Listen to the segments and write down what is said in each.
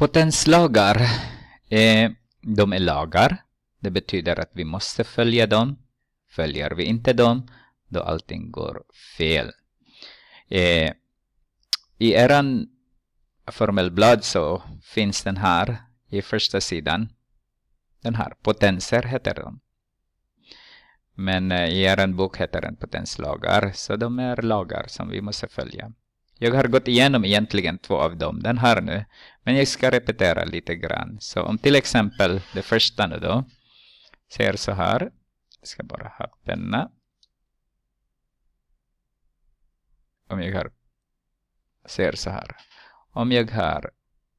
Potenslagar. Eh, de är lagar. Det betyder att vi måste följa dem. Följer vi inte dem, då allting går fel. Eh, I eran formelblad så finns den här i första sidan. Den här, potenser heter den. Men eh, i er bok heter den potenslagar, så de är lagar som vi måste följa. Jag har gått igenom egentligen två av dem. Den här nu men jag ska repetera lite grann. Så om till exempel det första nu då ser så här. Jag ska bara ha penna. Om jag har ser så här. Om jag har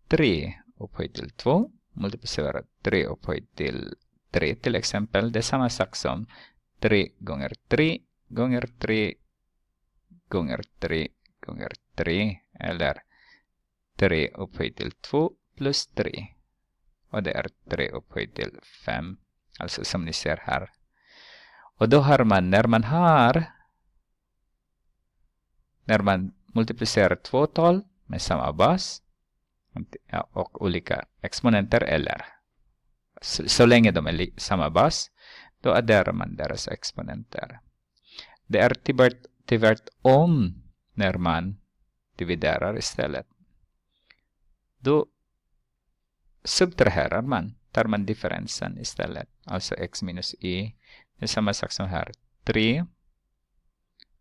3 upphöjt till 2 multiplicerat 3 upphöjt till 3 till exempel. Det är samma sak som 3 gånger 3 gånger 3 gånger 3 gånger 3 eller 3 upphöjt till 2 plus 3. Och det är 3 upphöjt till 5. Alltså som ni ser här. Och då har man, när man har, när man multiplicerar två tal med samma bas och olika exponenter eller så, så länge de är samma bas, då adderar man deras exponenter. Det är tvärtom när man dividerar istället. Då subtraherar man, tar man differensen istället. Alltså x minus y. Det är samma sak som här. 3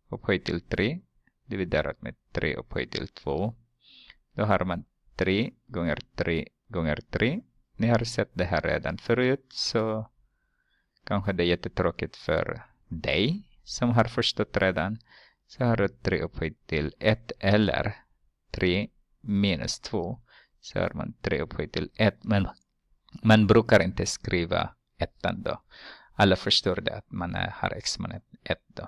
upphöjt till 3 dividerat med 3 upphöjt till 2. Då har man 3 gånger 3 gånger 3. Ni har sett det här redan förut så kanske det är jättetråkigt för dig som har förstått redan. Så har du 3 upphöjt till 1 eller 3 minus 2 så gör man tre upphöjt till ett. Men man brukar inte skriva ettan då. Alla förstår det att man har exponent ett då.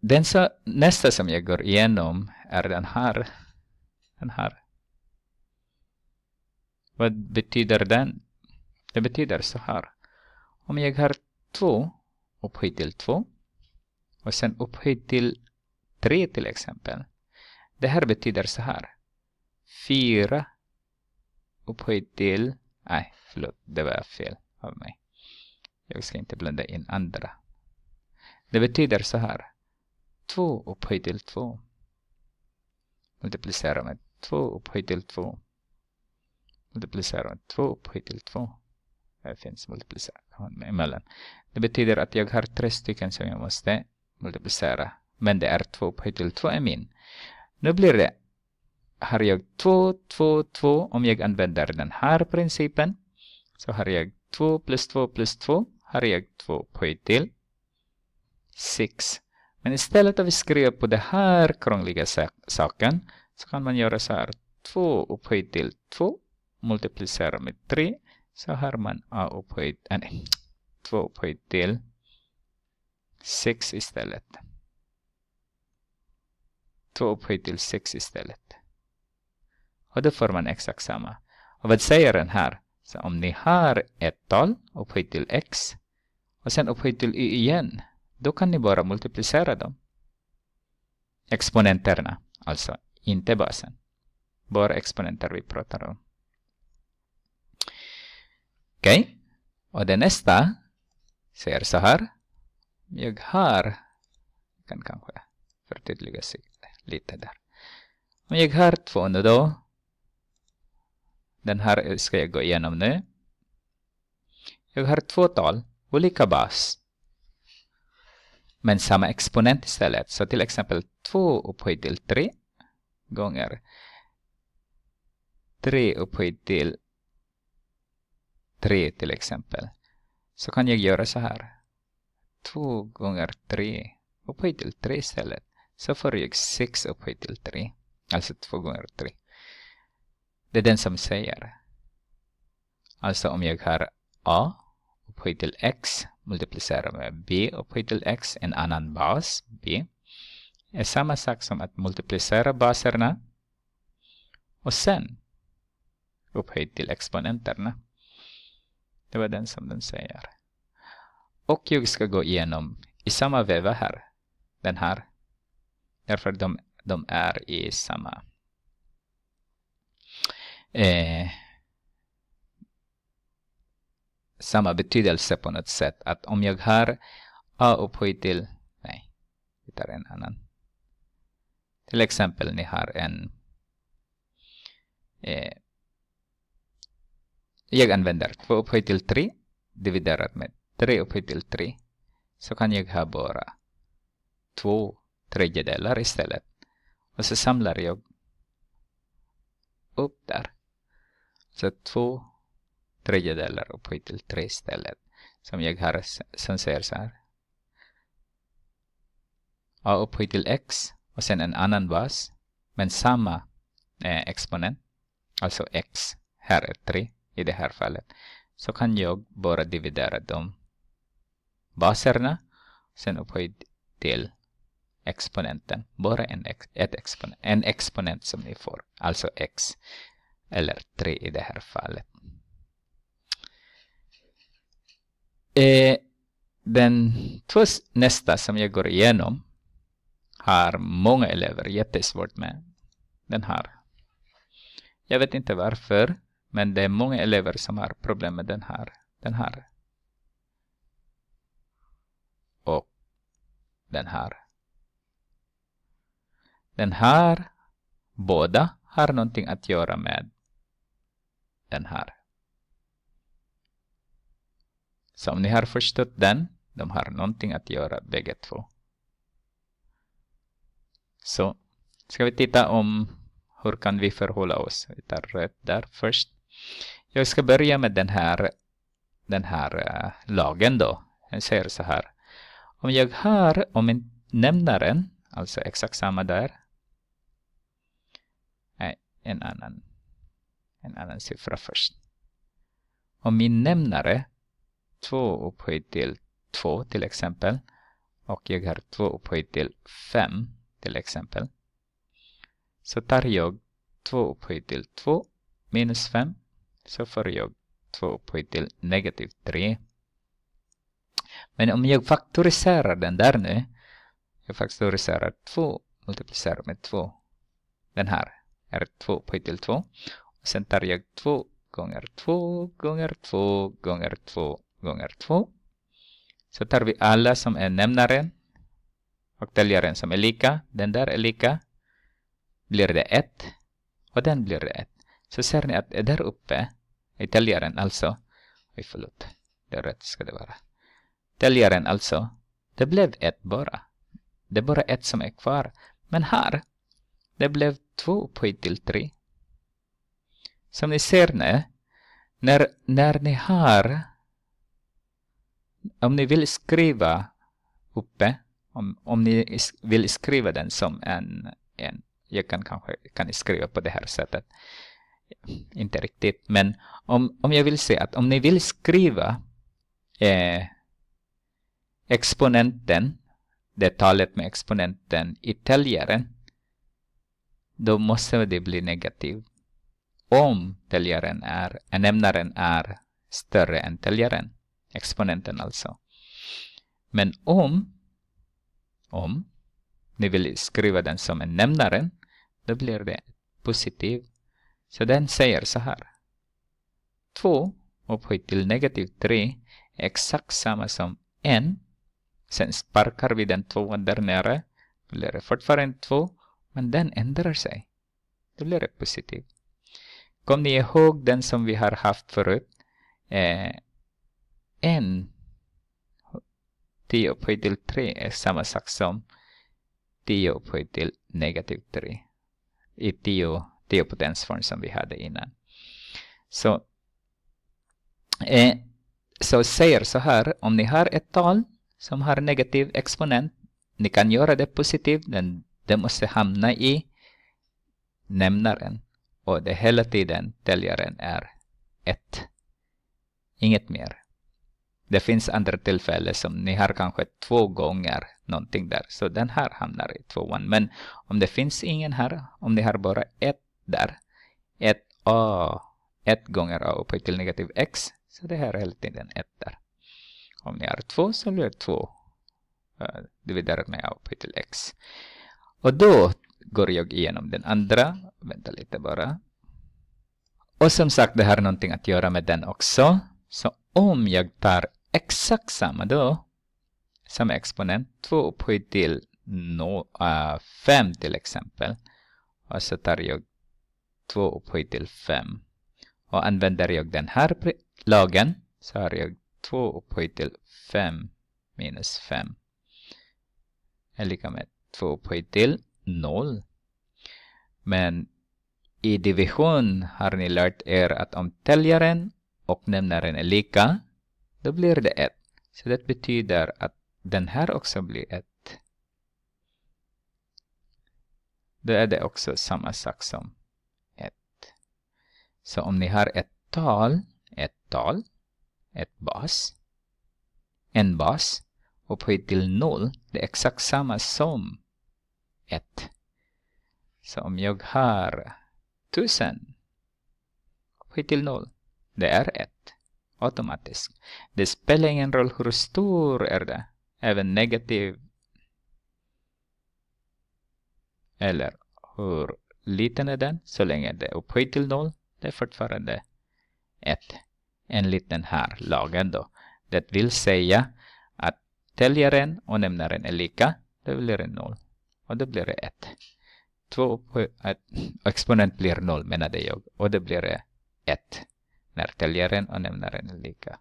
Den så, nästa som jag går igenom är den här. Den här. Vad betyder den? Det betyder så här. Om jag har två upphöjt till två och sen upphöjt till tre till exempel det här betyder så här. 4 upphöjt till... Nej, förlåt, det var fel av mig. Jag ska inte blanda in andra. Det betyder så här. 2 upphöjt till 2. Multiplicera med 2 upphöjt till 2. Multiplicera med 2 upphöjt till 2. Här finns multiplicering emellan. Det betyder att jag har tre stycken som jag måste multiplicera. Men det är 2 upphöjt till 2 är min. Nu blir det har jag 2, 2, 2 om jag använder den här principen. Så har jag 2 plus 2 plus 2 har jag 2 poäng till. 6. Men istället att vi skriver på den här krångliga saken så kan man göra så här. 2 upphöjt till 2 multiplicera med 3 så har man a upphöjt, äh, nej, 2 upphöjt till 6 istället. Två upphöjt till 6 istället. Och då får man exakt samma. Och vad säger den här? Så om ni har ett tal upphöjt till x och sen upphöjt till y igen, då kan ni bara multiplicera dem. Exponenterna, alltså inte basen. Bara exponenter vi pratar om. Okej, okay. och det nästa säger så här. Jag har, kan kanske förtydliga sig lite där. Om jag har två nu då. Den här ska jag gå igenom nu. Jag har två tal, olika bas. Men samma exponent istället. Så till exempel 2 upphöjt till 3 gånger 3 upphöjt till 3 till exempel. Så kan jag göra så här. 2 gånger 3 upphöjt till 3 istället. Så får jag 6 upphöjt till 3. Alltså 2 gånger 3. Det är den som säger. Alltså om jag har A upphöjt till X multiplicera med B upphöjt till X, en annan bas, B. Är samma sak som att multiplicera baserna och sen upphöjt till exponenterna. Det var den som den säger. Och jag ska gå igenom i samma veva här. Den här. Därför de, de är i samma eh, samma betydelse på något sätt. Att om jag har a upphöjt till, nej, vi tar en annan. Till exempel ni har en eh, jag använder 2 upphöjt till 3 dividerat med 3 upphöjt till 3 så kan jag ha bara 2 tredjedelar istället. Och så samlar jag upp där. Så två tredjedelar upphöjt till tre ställen som jag har som ser så här. Ja, upphöjt till x och sen en annan bas men samma eh, exponent, alltså x, här är 3 i det här fallet. Så kan jag bara dividera de baserna sen upphöjt till exponenten. Bara en, ex, ett exponent, en exponent som ni får, alltså x. Eller 3 i det här fallet. Eh, den två nästa som jag går igenom har många elever jättesvårt med. Den här. Jag vet inte varför, men det är många elever som har problem med den här. Den här. Och den här. Den här, båda har någonting att göra med den här. Så om ni har förstått den, de har någonting att göra bägge två. Så ska vi titta om hur kan vi förhålla oss. Vi tar rätt där först. Jag ska börja med den här, den här uh, lagen då. Den säger så här. Om jag har, om nämnaren, alltså exakt samma där, en annan, en annan siffra först. Om min nämnare 2 upphöjt till 2 till exempel och jag har 2 upphöjt till 5 till exempel så tar jag 2 upphöjt till 2 minus 5 så får jag 2 upphöjt till negativ 3. Men om jag faktoriserar den där nu jag faktoriserar 2 multiplicerar med 2 den här R2 på till 2. Och sen tar jag 2 gånger 2 gånger 2 gånger 2 gånger 2. Så tar vi alla som är nämnaren och täljaren som är lika. Den där är lika. Blir det 1 och den blir det 1. Så ser ni att där uppe, i täljaren alltså, oj förlåt, det är rätt ska det vara. Täljaren alltså, det blev 1 bara. Det är bara ett som är kvar. Men här, det blev upphöjt till 2.3. Som ni ser nu, när, när ni har, om ni vill skriva uppe, om, om ni vill skriva den som en, en jag kan kanske kan skriva på det här sättet, inte riktigt, men om, om jag vill säga att om ni vill skriva eh, exponenten, det talet med exponenten i täljaren, då måste det bli negativt. Om täljaren är, nämnaren är större än täljaren, exponenten alltså. Men om, om ni vill skriva den som en nämnaren, då blir det positiv. Så den säger så här. 2 upphöjt till negativ 3 är exakt samma som n. Sen sparkar vi den tvåan där nere, blir det fortfarande 2 men den ändrar sig. Då blir det positivt. Kom ni ihåg den som vi har haft förut? Eh, en Tio upphöjt till tre är samma sak som tio upphöjt till negativ tre. i 10, 10 potensform som vi hade innan. Så, eh, så säger så här, om ni har ett tal som har negativ exponent, ni kan göra det positivt, den det måste hamna i nämnaren och det hela tiden täljaren är 1. Inget mer. Det finns andra tillfällen som ni har kanske två gånger någonting där. Så den här hamnar i tvåan. Men om det finns ingen här, om ni har bara ett där, ett a, ett gånger a upphöjt till negativ x, så det här är hela tiden ett där. Om ni har två så blir det två eh, dividerat med a upphöjt till x. Och då går jag igenom den andra. Vänta lite bara. Och som sagt, det här har någonting att göra med den också. Så om jag tar exakt samma då, samma exponent, 2 upphöjt till 5 no, äh, till exempel. Och så tar jag 2 upphöjt till 5. Och använder jag den här lagen så har jag 2 upphöjt till 5 minus 5 är lika med två upphöjt till, noll. Men i division har ni lärt er att om täljaren och nämnaren är lika, då blir det ett. Så det betyder att den här också blir ett. Då är det också samma sak som ett. Så om ni har ett tal, ett tal, ett bas, en bas, upphöjt till noll, det är exakt samma som 1. Så om jag har 1000 skit till 0, Det är 1 Automatiskt. Det spelar ingen roll hur stor är det. Även negativ. Eller hur liten är den. Så länge det är upphöjt till 0, Det är fortfarande 1 Enligt den här lagen då. Det vill säga att täljaren och nämnaren är lika. Det blir 0 och då blir det 1. 2 på exponent blir 0 menade jag och då blir det 1 när täljaren och nämnaren är lika.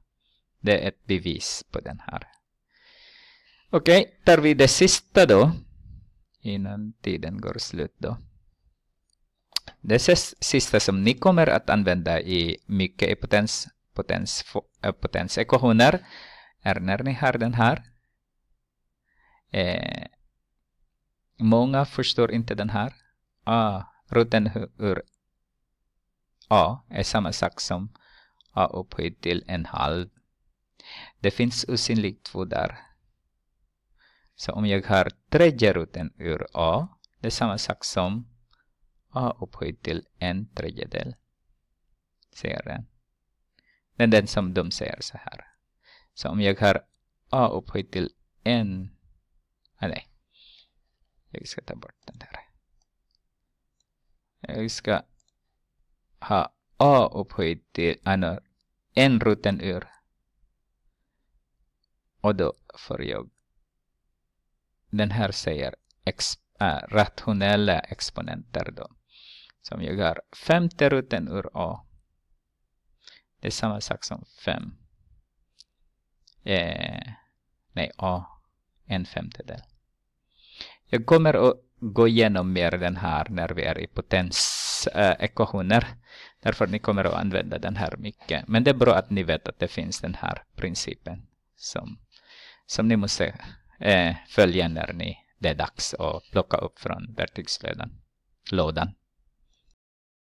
Det är ett bevis på den här. Okej, okay, tar vi det sista då innan tiden går slut då. Det sista som ni kommer att använda i mycket potens, potens, eh, potensekvationer är när ni har den här eh, Många förstår inte den här. A. Roten ur A är samma sak som A upphöjt till en halv. Det finns osynligt två där. Så om jag har tredje roten ur A, det är samma sak som A upphöjt till en tredjedel. Ser den? Det är den som de säger så här. Så om jag har A upphöjt till en... nej. Jag ska ta bort den här. Vi ska ha A upphöjt äh, till en, en ur. Och då får jag den här säger exp äh, rationella exponenter då. Som jag har femte rutten ur A. Det är samma sak som 5. Eh, nej, A. En femtedel. Jag kommer att gå igenom mer den här när vi är i potensekvationer. Eh, äh, Därför ni kommer att använda den här mycket. Men det är bra att ni vet att det finns den här principen som, som ni måste eh, följa när ni, det är dags att plocka upp från verktygslådan.